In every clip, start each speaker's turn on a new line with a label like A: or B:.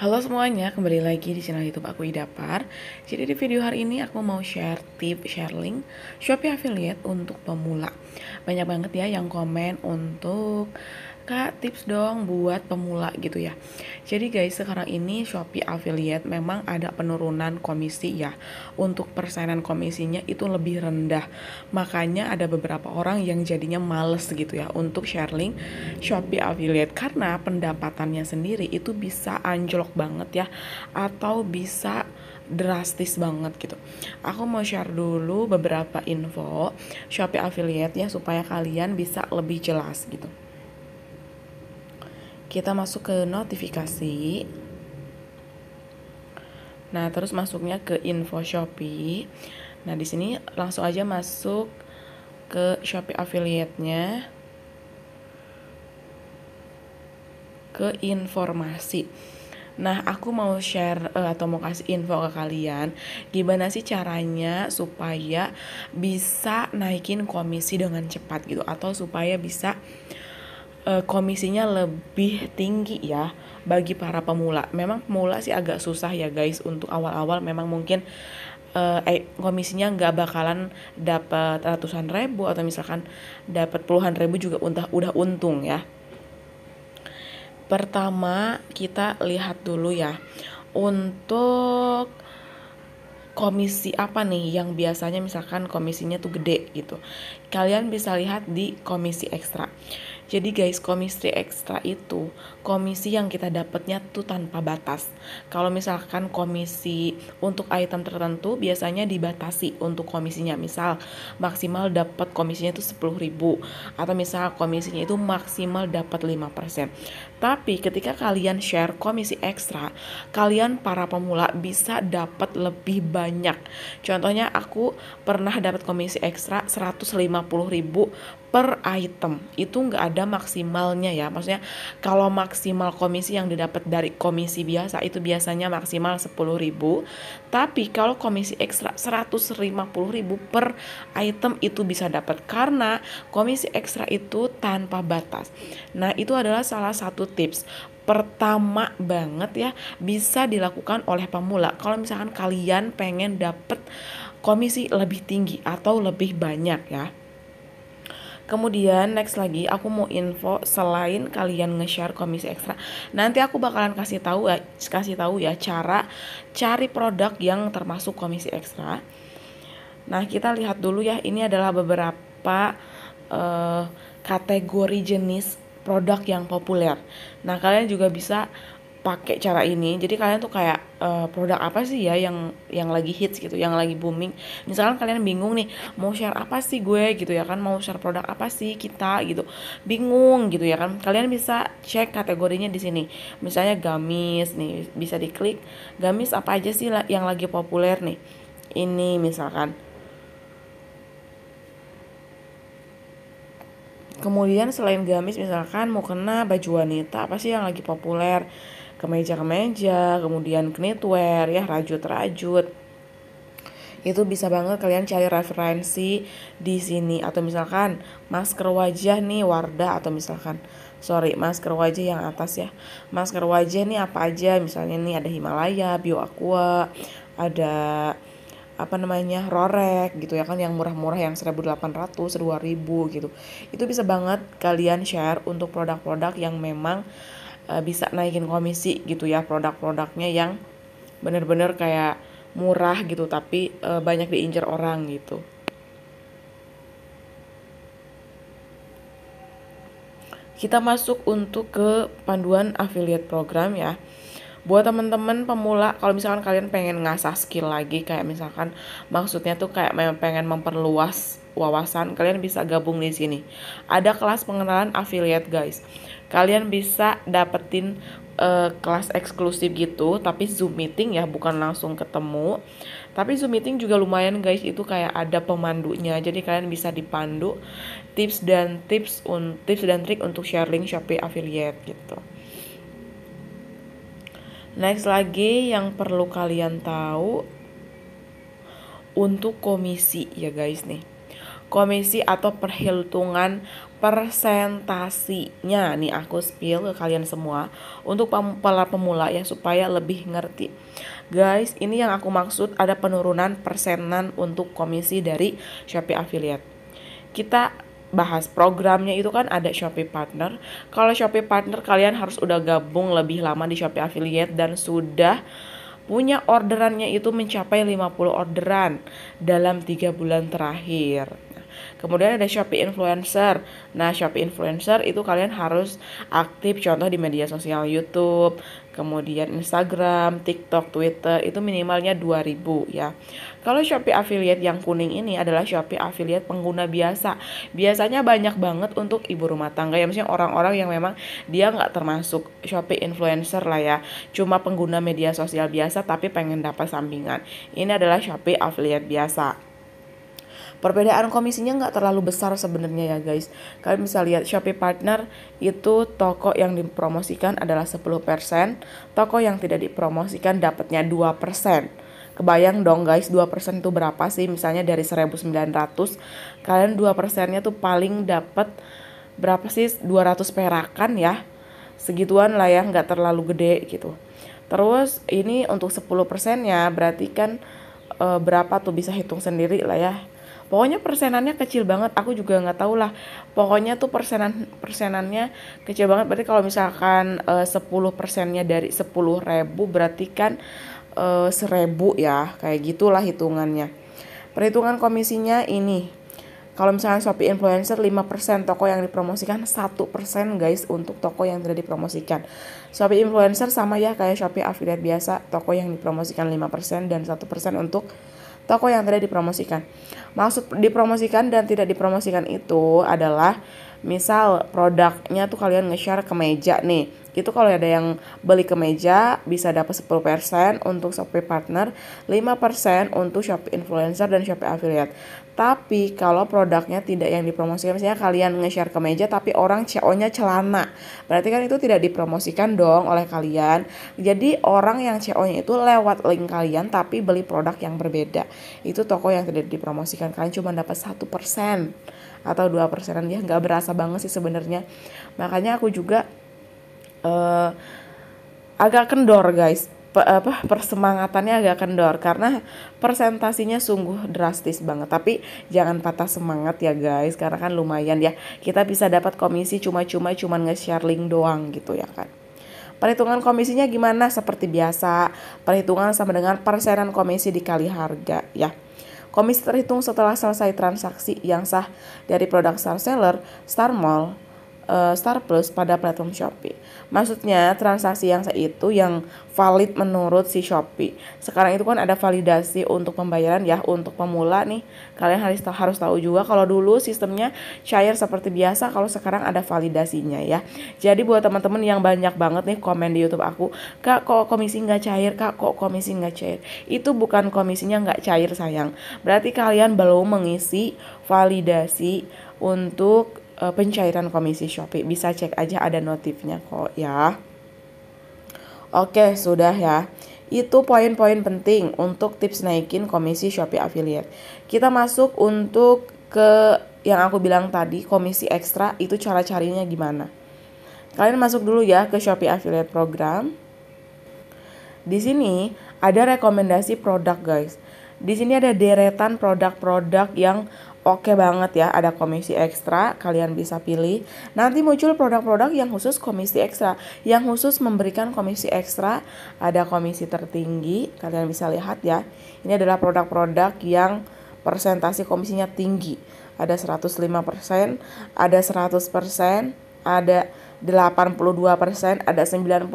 A: Halo semuanya, kembali lagi di channel YouTube aku Idapar. Jadi di video hari ini aku mau share tip share link Shopee affiliate untuk pemula. Banyak banget ya yang komen untuk Kak, tips dong buat pemula gitu ya. Jadi guys, sekarang ini Shopee Affiliate memang ada penurunan komisi ya. Untuk persenan komisinya itu lebih rendah. Makanya ada beberapa orang yang jadinya males gitu ya untuk share link Shopee Affiliate. Karena pendapatannya sendiri itu bisa anjlok banget ya. Atau bisa drastis banget gitu. Aku mau share dulu beberapa info Shopee Affiliate ya supaya kalian bisa lebih jelas gitu kita masuk ke notifikasi nah terus masuknya ke info Shopee nah di sini langsung aja masuk ke Shopee affiliate-nya ke informasi Nah, aku mau share uh, atau mau kasih info ke kalian gimana sih caranya supaya bisa naikin komisi dengan cepat gitu atau supaya bisa Eh, komisinya lebih tinggi ya bagi para pemula. Memang pemula sih agak susah ya guys untuk awal-awal memang mungkin eh, eh, komisinya nggak bakalan dapat ratusan ribu atau misalkan dapat puluhan ribu juga udah udah untung ya. Pertama kita lihat dulu ya untuk komisi apa nih yang biasanya misalkan komisinya tuh gede gitu. Kalian bisa lihat di komisi ekstra. Jadi guys, komisi ekstra itu komisi yang kita dapatnya tuh tanpa batas. Kalau misalkan komisi untuk item tertentu biasanya dibatasi untuk komisinya. Misal maksimal dapat komisinya itu 10.000 atau misal komisinya itu maksimal dapat 5%. Tapi ketika kalian share komisi ekstra, kalian para pemula bisa dapat lebih banyak. Contohnya aku pernah dapat komisi ekstra 150.000 per item itu nggak ada maksimalnya ya maksudnya kalau maksimal komisi yang didapat dari komisi biasa itu biasanya maksimal 10.000 tapi kalau komisi ekstra 150.000 per item itu bisa dapat karena komisi ekstra itu tanpa batas nah itu adalah salah satu tips pertama banget ya bisa dilakukan oleh pemula kalau misalkan kalian pengen dapat komisi lebih tinggi atau lebih banyak ya Kemudian next lagi aku mau info selain kalian nge-share komisi ekstra. Nanti aku bakalan kasih tahu ya, kasih tahu ya cara cari produk yang termasuk komisi ekstra. Nah, kita lihat dulu ya ini adalah beberapa uh, kategori jenis produk yang populer. Nah, kalian juga bisa pakai cara ini jadi kalian tuh kayak uh, produk apa sih ya yang yang lagi hits gitu yang lagi booming misalkan kalian bingung nih mau share apa sih gue gitu ya kan mau share produk apa sih kita gitu bingung gitu ya kan kalian bisa cek kategorinya di sini misalnya gamis nih bisa diklik gamis apa aja sih yang lagi populer nih ini misalkan kemudian selain gamis misalkan mau kena baju wanita apa sih yang lagi populer kemeja-kemeja, kemudian knitwear ya, rajut-rajut. Itu bisa banget kalian cari referensi di sini atau misalkan masker wajah nih Wardah atau misalkan sorry masker wajah yang atas ya masker wajah nih apa aja misalnya nih ada Himalaya, Bio Aqua, ada apa namanya Rorek gitu ya kan yang murah-murah yang 1800, 2000 gitu. Itu bisa banget kalian share untuk produk-produk yang memang uh, bisa naikin komisi gitu ya produk-produknya yang bener-bener kayak murah gitu tapi uh, banyak diincar orang gitu. Kita masuk untuk ke panduan affiliate program ya buat temen-temen pemula kalau misalkan kalian pengen ngasah skill lagi kayak misalkan maksudnya tuh kayak memang pengen memperluas wawasan kalian bisa gabung di sini ada kelas pengenalan affiliate guys kalian bisa dapetin uh, kelas eksklusif gitu tapi Zoom meeting ya bukan langsung ketemu tapi Zoom meeting juga lumayan guys itu kayak ada pemandunya jadi kalian bisa dipandu tips dan tips un tips dan trik untuk sharing link Shopee affiliate gitu Next lagi yang perlu kalian tahu untuk komisi ya guys nih komisi atau perhitungan persentasinya nih aku spill ke kalian semua untuk para pemula ya supaya lebih ngerti. Guys, ini yang aku maksud ada penurunan persenan untuk komisi dari Shopee affiliate. Kita bahas programnya itu kan ada Shopee Partner. Kalau Shopee Partner kalian harus udah gabung lebih lama di Shopee Affiliate dan sudah punya orderannya itu mencapai 50 orderan dalam tiga bulan terakhir Kemudian ada Shopee influencer. Nah, Shopee influencer itu kalian harus aktif contoh di media sosial YouTube, kemudian Instagram, TikTok, Twitter itu minimalnya 2000 ya. Kalau Shopee affiliate yang kuning ini adalah Shopee affiliate pengguna biasa. Biasanya banyak banget untuk ibu rumah tangga ya maksudnya orang-orang yang memang dia nggak termasuk Shopee influencer lah ya. Cuma pengguna media sosial biasa tapi pengen dapat sampingan. Ini adalah Shopee affiliate biasa perbedaan komisinya nggak terlalu besar sebenarnya ya guys kalian bisa lihat Shopee Partner itu toko yang dipromosikan adalah 10% toko yang tidak dipromosikan dapatnya 2% Kebayang dong guys 2% itu berapa sih misalnya dari 1900 kalian 2% nya tuh paling dapat berapa sih 200 perakan ya segituan lah ya nggak terlalu gede gitu terus ini untuk 10% nya berarti kan e, berapa tuh bisa hitung sendiri lah ya pokoknya persenannya kecil banget aku juga nggak tahu lah pokoknya tuh persenan persenannya kecil banget berarti kalau misalkan 10 eh, persennya dari 10 ribu berarti kan eh, seribu ya kayak gitulah hitungannya perhitungan komisinya ini kalau misalnya Shopee influencer 5% toko yang dipromosikan 1% guys untuk toko yang tidak dipromosikan. Shopee influencer sama ya kayak Shopee affiliate biasa, toko yang dipromosikan 5% dan 1% untuk toko yang tidak dipromosikan. Maksud dipromosikan dan tidak dipromosikan itu adalah misal produknya tuh kalian nge-share ke meja nih itu kalau ada yang beli ke meja bisa dapat 10% untuk Shopee partner, 5% untuk Shopee influencer dan Shopee affiliate. Tapi kalau produknya tidak yang dipromosikan, misalnya kalian nge-share ke meja tapi orang CO-nya celana. Berarti kan itu tidak dipromosikan dong oleh kalian. Jadi orang yang CO-nya itu lewat link kalian tapi beli produk yang berbeda. Itu toko yang tidak dipromosikan. Kalian cuma dapat 1% atau dua persenan ya nggak berasa banget sih sebenarnya makanya aku juga uh, agak kendor guys Pe, apa persemangatannya agak kendor karena persentasinya sungguh drastis banget tapi jangan patah semangat ya guys karena kan lumayan ya kita bisa dapat komisi cuma-cuma cuma nge-share link doang gitu ya kan Perhitungan komisinya gimana? Seperti biasa, perhitungan sama dengan persenan komisi dikali harga ya. Komisi terhitung setelah selesai transaksi yang sah dari produk star seller, star mall, uh, eh, Star Plus pada platform Shopee. Maksudnya transaksi yang itu yang valid menurut si Shopee. Sekarang itu kan ada validasi untuk pembayaran ya untuk pemula nih. Kalian harus harus tahu juga kalau dulu sistemnya cair seperti biasa kalau sekarang ada validasinya ya. Jadi buat teman-teman yang banyak banget nih komen di YouTube aku, "Kak, kok komisi nggak cair? Kak, kok komisi nggak cair?" Itu bukan komisinya nggak cair sayang. Berarti kalian belum mengisi validasi untuk uh, pencairan komisi Shopee. Bisa cek aja ada notifnya kok ya. Oke, sudah ya. Itu poin-poin penting untuk tips naikin komisi Shopee affiliate. Kita masuk untuk ke yang aku bilang tadi, komisi ekstra itu cara carinya gimana. Kalian masuk dulu ya ke Shopee affiliate program. Di sini ada rekomendasi produk, guys. Di sini ada deretan produk-produk yang oke okay banget ya ada komisi ekstra kalian bisa pilih nanti muncul produk-produk yang khusus komisi ekstra yang khusus memberikan komisi ekstra ada komisi tertinggi kalian bisa lihat ya ini adalah produk-produk yang persentasi komisinya tinggi ada 105% ada 100% ada 82%, ada 95%.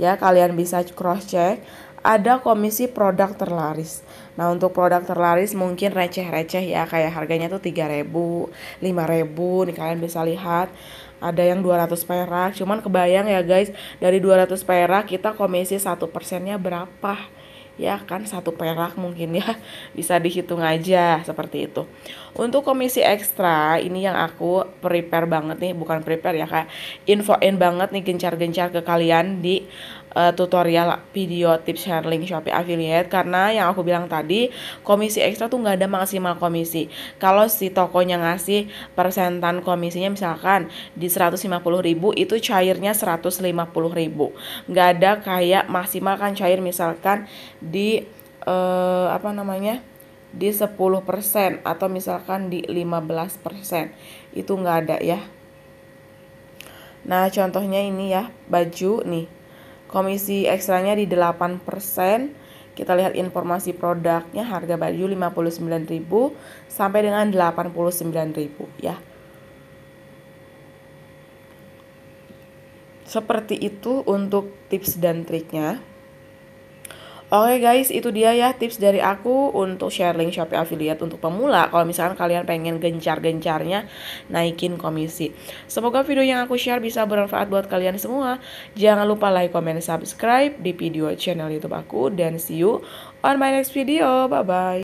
A: Ya, kalian bisa cross check ada komisi produk terlaris. Nah, untuk produk terlaris mungkin receh-receh ya, kayak harganya tuh 3000, 5000. Nih kalian bisa lihat ada yang 200 perak. Cuman kebayang ya guys, dari 200 perak kita komisi 1 persennya berapa? ya kan satu perak mungkin ya bisa dihitung aja seperti itu untuk komisi ekstra ini yang aku prepare banget nih bukan prepare ya kak infoin banget nih gencar-gencar ke kalian di uh, tutorial video tips share Shopee affiliate karena yang aku bilang tadi komisi ekstra tuh nggak ada maksimal komisi. Kalau si tokonya ngasih persentan komisinya misalkan di 150.000 itu cairnya 150.000. nggak ada kayak maksimal kan cair misalkan di uh, apa namanya? di 10% atau misalkan di 15%. Itu nggak ada ya. Nah, contohnya ini ya, baju nih Komisi ekstranya di 8%. Kita lihat informasi produknya harga baju 59.000 sampai dengan 89.000 ya. Seperti itu untuk tips dan triknya. Oke okay guys, itu dia ya tips dari aku untuk share link Shopee Affiliate untuk pemula kalau misalkan kalian pengen gencar-gencarnya naikin komisi. Semoga video yang aku share bisa bermanfaat buat kalian semua. Jangan lupa like, comment, subscribe di video channel YouTube aku dan see you on my next video. Bye bye.